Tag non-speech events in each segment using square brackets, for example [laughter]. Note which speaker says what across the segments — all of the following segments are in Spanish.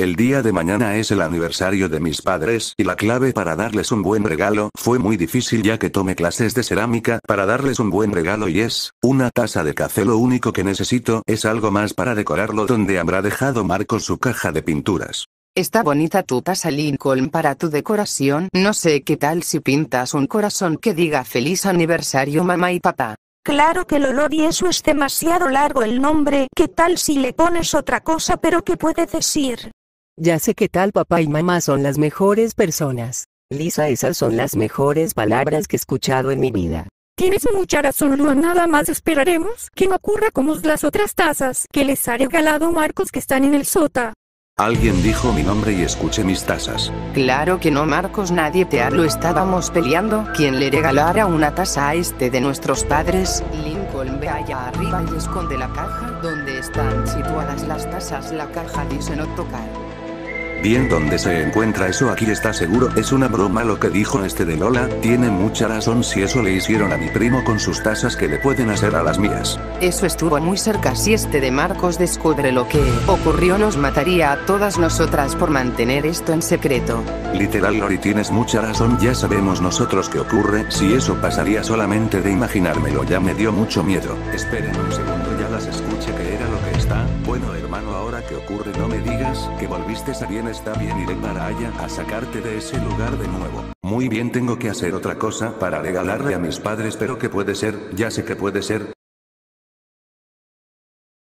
Speaker 1: El día de mañana es el aniversario de mis padres y la clave para darles un buen regalo fue muy difícil ya que tomé clases de cerámica para darles un buen regalo y es, una taza de café lo único que necesito es algo más para decorarlo donde habrá dejado Marco su caja de pinturas.
Speaker 2: Está bonita tu taza Lincoln para tu decoración. No sé qué tal si pintas un corazón que diga feliz aniversario mamá y papá. Claro
Speaker 3: que lo y eso es demasiado largo el nombre. ¿Qué tal si le pones otra cosa pero qué puede decir?
Speaker 4: Ya sé que tal papá y mamá son las mejores personas. Lisa, esas son las mejores palabras que he escuchado en mi vida.
Speaker 3: Tienes mucha razón, Luan. Nada más esperaremos que no ocurra como las otras tazas que les ha regalado Marcos que están en el
Speaker 2: sota.
Speaker 1: Alguien dijo mi nombre y escuché mis tazas.
Speaker 2: Claro que no, Marcos, nadie te habló. Estábamos peleando quién le regalara una taza a este de nuestros padres. Lincoln ve allá arriba y esconde la caja donde están situadas las tazas. La caja dice no tocar.
Speaker 1: Bien donde se encuentra eso aquí está seguro es una broma lo que dijo este de Lola, tiene mucha razón si eso le hicieron a mi primo con sus tasas que le pueden hacer a las mías.
Speaker 2: Eso estuvo muy cerca si este de Marcos descubre lo que ocurrió nos mataría a todas nosotras por mantener esto en secreto.
Speaker 1: Literal Lori tienes mucha razón ya sabemos nosotros qué ocurre si eso pasaría solamente de imaginármelo ya me dio mucho miedo. Esperen un segundo ya las escuché que era lo que está, bueno hermano ahora que ocurre no me digas, que volviste a bien está bien iré para allá a sacarte de ese lugar de nuevo. Muy bien tengo que hacer otra cosa para regalarle a mis padres pero que puede ser, ya sé que puede ser.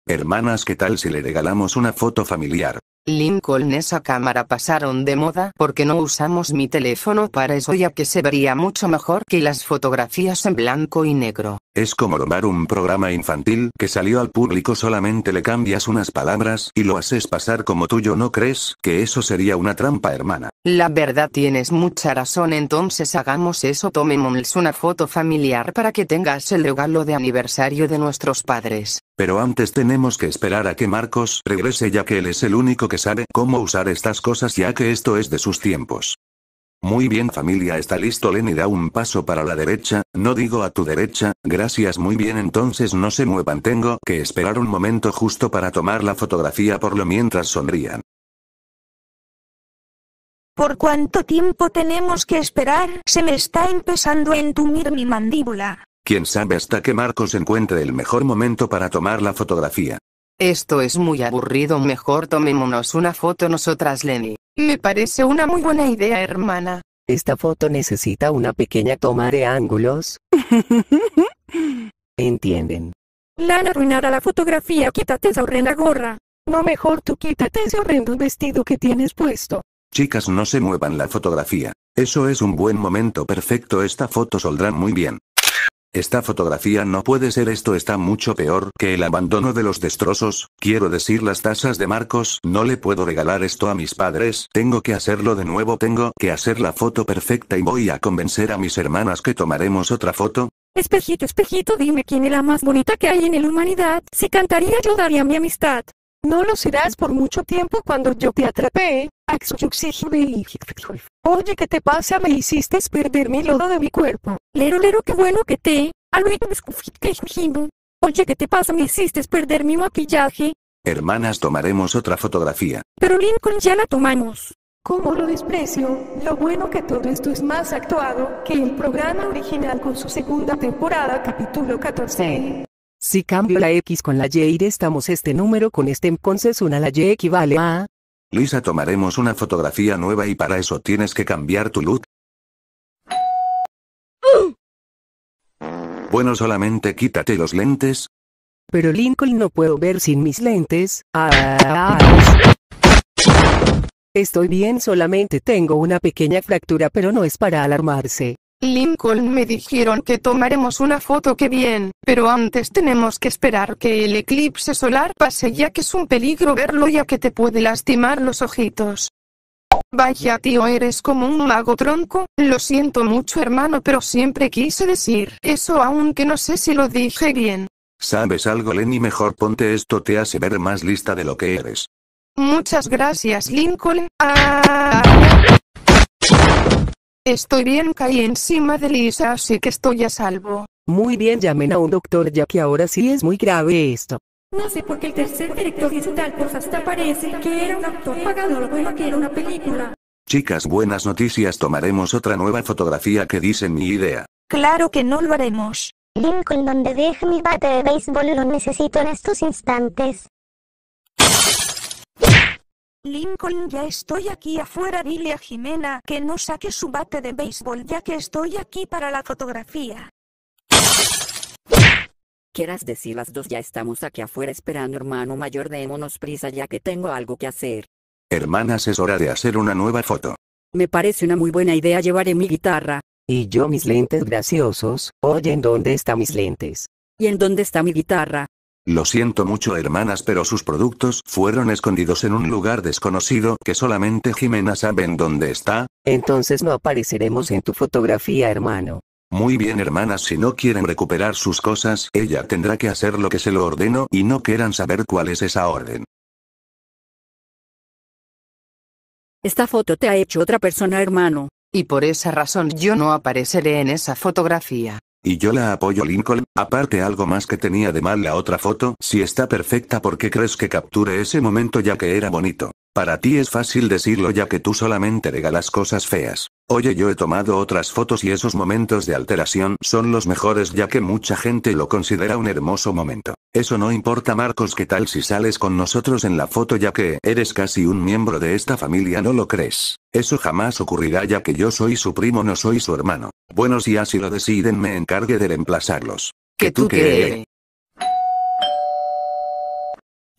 Speaker 1: Hermanas, ¿qué tal si le regalamos una foto familiar?
Speaker 2: Lincoln esa cámara pasaron de moda porque no usamos mi teléfono para eso ya que se vería mucho mejor que las fotografías en blanco y negro.
Speaker 1: Es como robar un programa infantil que salió al público solamente le cambias unas palabras y lo haces pasar como tuyo no crees que eso sería una trampa hermana.
Speaker 2: La verdad tienes mucha razón entonces hagamos eso tomemos una foto familiar para que tengas el regalo de aniversario de nuestros padres.
Speaker 1: Pero antes tenemos que esperar a que Marcos regrese ya que él es el único que sabe cómo usar estas cosas ya que esto es de sus tiempos. Muy bien familia está listo Lenny da un paso para la derecha, no digo a tu derecha, gracias muy bien entonces no se muevan tengo que esperar un momento justo para tomar la fotografía por lo mientras sonrían.
Speaker 3: ¿Por cuánto tiempo tenemos que esperar? Se me está empezando a entumir mi mandíbula.
Speaker 1: Quién sabe hasta que Marcos encuentre el mejor momento para tomar la fotografía.
Speaker 2: Esto es muy aburrido, mejor tomémonos una foto nosotras, Lenny. Me parece una muy buena idea, hermana. Esta
Speaker 4: foto necesita una pequeña toma de ángulos. [laughs] ¿Entienden?
Speaker 3: Lana arruinará la fotografía, quítate esa horrenda gorra. No mejor tú quítate ese horrendo vestido que tienes puesto.
Speaker 1: Chicas, no se muevan la fotografía. Eso es un buen momento perfecto, esta foto saldrá muy bien. Esta fotografía no puede ser esto está mucho peor que el abandono de los destrozos, quiero decir las tasas de Marcos, no le puedo regalar esto a mis padres, tengo que hacerlo de nuevo, tengo que hacer la foto perfecta y voy a convencer a mis hermanas que tomaremos otra foto.
Speaker 3: Espejito, espejito, dime quién es la más bonita que hay en la humanidad, si cantaría yo daría mi amistad. No lo serás por mucho tiempo cuando yo te atrapé. Oye, ¿qué te pasa? Me hiciste perder mi lodo de mi cuerpo. Lero, lero, qué bueno que te. Oye, ¿qué te pasa? Me hiciste perder mi maquillaje.
Speaker 1: Hermanas, tomaremos otra fotografía.
Speaker 3: Pero Lincoln ya la tomamos. Como lo desprecio, lo bueno que todo esto es más actuado que el programa original con su segunda temporada, capítulo 14.
Speaker 4: Si cambio la X con la Y y estamos este número con este entonces una la Y equivale a
Speaker 1: Lisa, tomaremos una fotografía nueva y para eso tienes que cambiar tu look. Bueno, solamente quítate los lentes.
Speaker 4: Pero Lincoln no puedo ver sin mis lentes. Ah, estoy bien, solamente tengo una pequeña fractura, pero no es para alarmarse.
Speaker 2: Lincoln me dijeron que tomaremos una foto que bien, pero antes tenemos que esperar que el eclipse solar pase ya que es un peligro verlo ya que te puede lastimar los ojitos. Vaya tío, eres como un mago tronco, lo siento mucho hermano, pero siempre quise decir eso aunque no sé si lo dije bien.
Speaker 1: ¿Sabes algo, Lenny? Mejor ponte esto, te hace ver más lista de lo que eres.
Speaker 2: Muchas gracias, Lincoln. Ah, Estoy bien, caí encima de Lisa, así que estoy a salvo.
Speaker 4: Muy bien, llamen a un doctor ya que
Speaker 1: ahora sí es muy grave esto.
Speaker 3: No sé por qué el tercer director digital tal pues hasta parece que era un actor pagado, lo bueno que era una película.
Speaker 1: Chicas, buenas noticias, tomaremos otra nueva fotografía que dice mi idea.
Speaker 3: Claro que no lo haremos. Lincoln, donde deje mi bate de béisbol, lo necesito en estos instantes. Lincoln, ya estoy aquí afuera. Dile a Jimena que no saque su bate de béisbol ya que estoy aquí para la fotografía. Quieras decir las dos, ya estamos aquí afuera esperando, hermano mayor, démonos prisa ya que tengo algo que hacer.
Speaker 1: Hermanas, es hora de hacer una nueva foto.
Speaker 3: Me parece una muy buena idea, llevaré mi
Speaker 4: guitarra. Y yo mis lentes graciosos, oye, ¿en dónde están mis lentes? ¿Y en dónde está mi guitarra?
Speaker 1: Lo siento mucho hermanas pero sus productos fueron escondidos en un lugar desconocido que solamente Jimena sabe en dónde está.
Speaker 4: Entonces no apareceremos en tu fotografía hermano.
Speaker 1: Muy bien hermanas si no quieren recuperar sus cosas, ella tendrá que hacer lo que se lo ordeno y no quieran saber cuál es esa orden.
Speaker 2: Esta foto te ha hecho otra persona hermano. Y por esa razón yo no apareceré en esa fotografía.
Speaker 1: Y yo la apoyo Lincoln, aparte algo más que tenía de mal la otra foto, si está perfecta porque crees que capture ese momento ya que era bonito. Para ti es fácil decirlo ya que tú solamente regalas cosas feas. Oye, yo he tomado otras fotos y esos momentos de alteración son los mejores ya que mucha gente lo considera un hermoso momento. Eso no importa Marcos, ¿qué tal si sales con nosotros en la foto ya que eres casi un miembro de esta familia? ¿No lo crees? Eso jamás ocurrirá ya que yo soy su primo, no soy su hermano. Bueno, si así lo deciden me encargue de reemplazarlos.
Speaker 4: ¿Qué tú qué?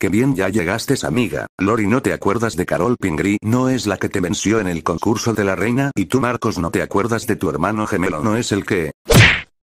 Speaker 1: bien ya llegaste amiga, Lori no te acuerdas de Carol Pingri no es la que te venció en el concurso de la reina y tú Marcos no te acuerdas de tu hermano gemelo no es el que...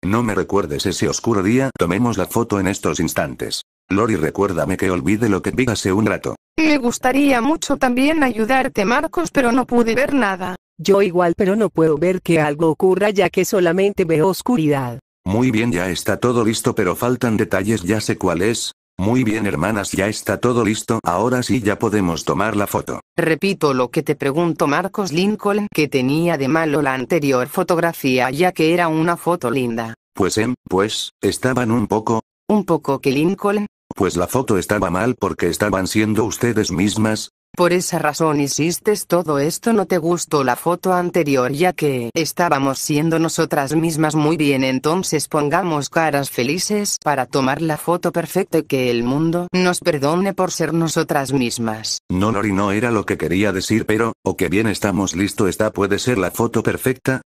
Speaker 1: No me recuerdes ese oscuro día, tomemos la foto en estos instantes. Lori recuérdame que olvide lo que vi hace un rato.
Speaker 2: Me gustaría mucho también ayudarte Marcos pero no pude ver nada. Yo igual pero no puedo ver que
Speaker 4: algo ocurra ya que solamente veo oscuridad.
Speaker 1: Muy bien ya está todo listo pero faltan detalles ya sé cuál es, muy bien hermanas, ya está todo listo, ahora sí ya podemos tomar la foto.
Speaker 2: Repito lo que te pregunto Marcos Lincoln, que tenía de malo la anterior fotografía ya que era una foto linda.
Speaker 1: Pues em, pues, estaban un poco...
Speaker 2: Un poco que Lincoln.
Speaker 1: Pues la foto estaba mal porque estaban siendo ustedes mismas,
Speaker 2: por esa razón hiciste todo esto no te gustó la foto anterior ya que estábamos siendo nosotras mismas muy bien entonces pongamos caras felices para tomar la foto perfecta y que el mundo nos perdone por ser nosotras mismas.
Speaker 1: No Lori no era lo que quería decir pero, o oh, que bien estamos listo esta puede ser la foto perfecta,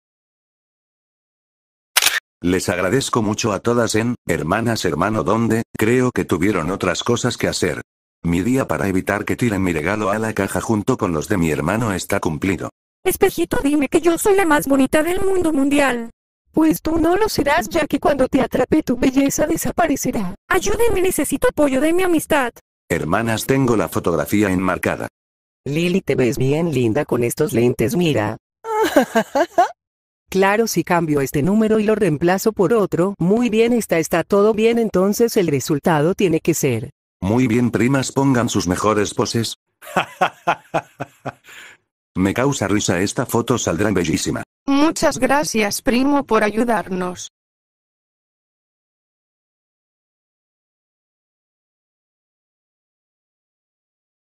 Speaker 1: les agradezco mucho a todas en, hermanas hermano donde, creo que tuvieron otras cosas que hacer. Mi día para evitar que tiren mi regalo a la caja junto con los de mi hermano está cumplido.
Speaker 3: Espejito dime que yo soy la más bonita del mundo mundial. Pues tú no lo serás ya que cuando te atrape tu belleza desaparecerá. Ayúdeme, necesito apoyo de mi amistad.
Speaker 1: Hermanas, tengo la fotografía enmarcada.
Speaker 4: Lili, te ves bien linda con estos lentes, mira. [laughs] Claro, si cambio este número y lo reemplazo por otro, muy bien está, está todo bien, entonces el resultado tiene que ser.
Speaker 1: Muy bien primas pongan sus mejores poses. [laughs] Me causa risa esta foto saldrá bellísima.
Speaker 2: Muchas gracias primo por ayudarnos.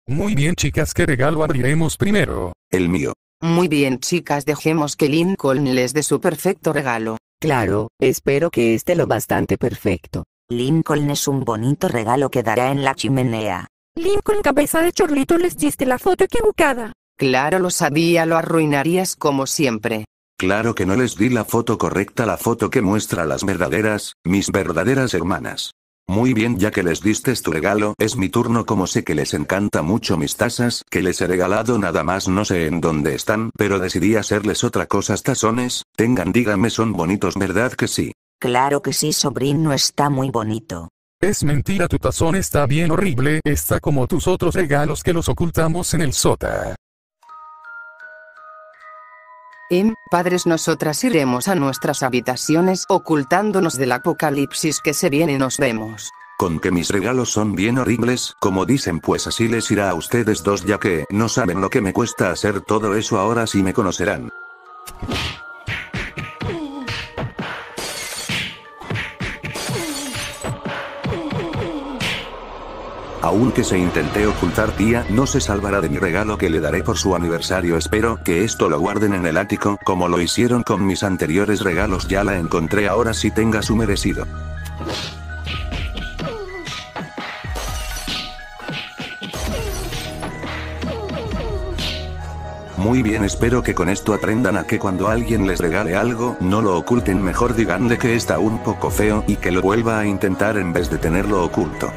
Speaker 3: Muy bien chicas,
Speaker 1: ¿qué regalo abriremos primero? El mío.
Speaker 2: Muy bien chicas, dejemos que Lincoln les dé su perfecto regalo. Claro, espero que esté lo bastante perfecto. Lincoln es un bonito regalo que dará en la chimenea. Lincoln cabeza de chorlito les diste la foto equivocada. Claro lo sabía, lo arruinarías como siempre.
Speaker 1: Claro que no les di la foto correcta, la foto que muestra las verdaderas, mis verdaderas hermanas. Muy bien, ya que les diste tu regalo, es mi turno como sé que les encanta mucho mis tazas, que les he regalado nada más no sé en dónde están, pero decidí hacerles otra cosa, tazones, tengan dígame son bonitos, ¿verdad que sí?
Speaker 3: Claro que sí, sobrino está muy bonito.
Speaker 1: Es mentira, tu tazón está bien horrible, está como tus otros regalos que los ocultamos en el sota.
Speaker 2: Em, Padres nosotras iremos a nuestras habitaciones ocultándonos del apocalipsis que se viene, nos
Speaker 1: vemos. Con que mis regalos son bien horribles, como dicen, pues así les irá a ustedes dos ya que no saben lo que me cuesta hacer todo eso ahora sí me conocerán. aunque se intente ocultar tía, no se salvará de mi regalo que le daré por su aniversario. Espero que esto lo guarden en el ático, como lo hicieron con mis anteriores regalos. Ya la encontré ahora si tenga su merecido. Muy bien, espero que con esto aprendan a que cuando alguien les regale algo, no lo oculten, mejor diganle que está un poco feo y que lo vuelva a intentar en vez de tenerlo oculto.